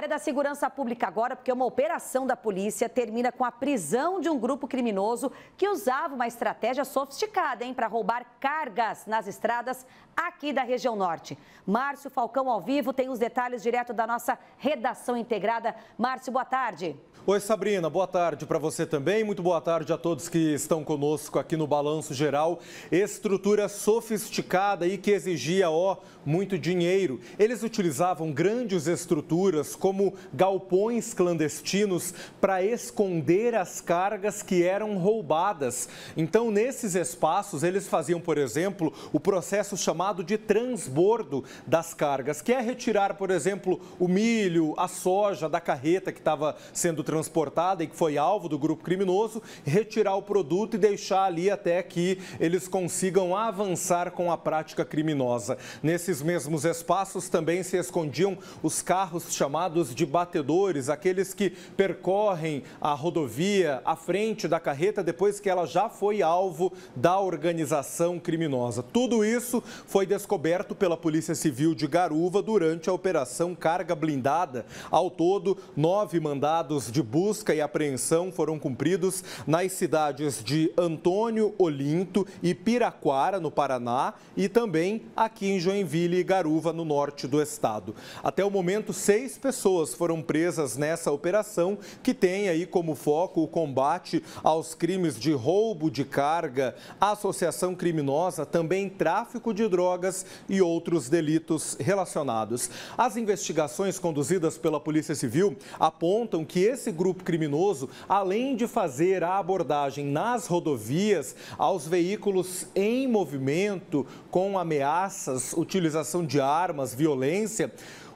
Área da segurança pública agora, porque uma operação da polícia termina com a prisão de um grupo criminoso que usava uma estratégia sofisticada, hein, para roubar cargas nas estradas aqui da região norte. Márcio Falcão ao vivo tem os detalhes direto da nossa redação integrada. Márcio, boa tarde. Oi, Sabrina, boa tarde para você também. Muito boa tarde a todos que estão conosco aqui no Balanço Geral. Estrutura sofisticada e que exigia, ó, muito dinheiro. Eles utilizavam grandes estruturas como como galpões clandestinos para esconder as cargas que eram roubadas. Então, nesses espaços, eles faziam, por exemplo, o processo chamado de transbordo das cargas, que é retirar, por exemplo, o milho, a soja da carreta que estava sendo transportada e que foi alvo do grupo criminoso, retirar o produto e deixar ali até que eles consigam avançar com a prática criminosa. Nesses mesmos espaços também se escondiam os carros chamados chamados de batedores, aqueles que percorrem a rodovia à frente da carreta depois que ela já foi alvo da organização criminosa. Tudo isso foi descoberto pela Polícia Civil de Garuva durante a Operação Carga Blindada. Ao todo, nove mandados de busca e apreensão foram cumpridos nas cidades de Antônio Olinto e Piraquara, no Paraná, e também aqui em Joinville e Garuva, no norte do estado. Até o momento, seis pessoas pessoas foram presas nessa operação que tem aí como foco o combate aos crimes de roubo de carga, associação criminosa, também tráfico de drogas e outros delitos relacionados. As investigações conduzidas pela Polícia Civil apontam que esse grupo criminoso, além de fazer a abordagem nas rodovias aos veículos em movimento com ameaças, utilização de armas, violência,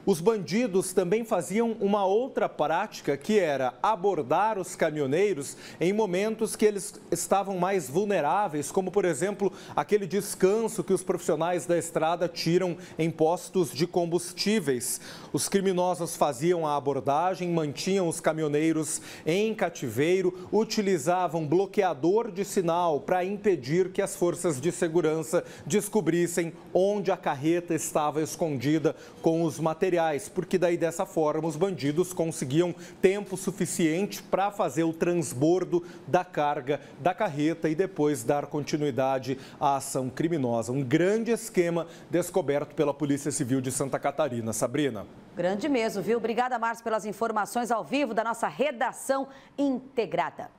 os bandidos também faziam uma outra prática que era abordar os caminhoneiros em momentos que eles estavam mais vulneráveis, como por exemplo aquele descanso que os profissionais da estrada tiram em postos de combustíveis. Os criminosos faziam a abordagem, mantinham os caminhoneiros em cativeiro, utilizavam bloqueador de sinal para impedir que as forças de segurança descobrissem onde a carreta estava escondida com os materiais materiais, porque daí dessa forma os bandidos conseguiam tempo suficiente para fazer o transbordo da carga da carreta e depois dar continuidade à ação criminosa. Um grande esquema descoberto pela Polícia Civil de Santa Catarina. Sabrina. Grande mesmo, viu? Obrigada, Márcio, pelas informações ao vivo da nossa redação integrada.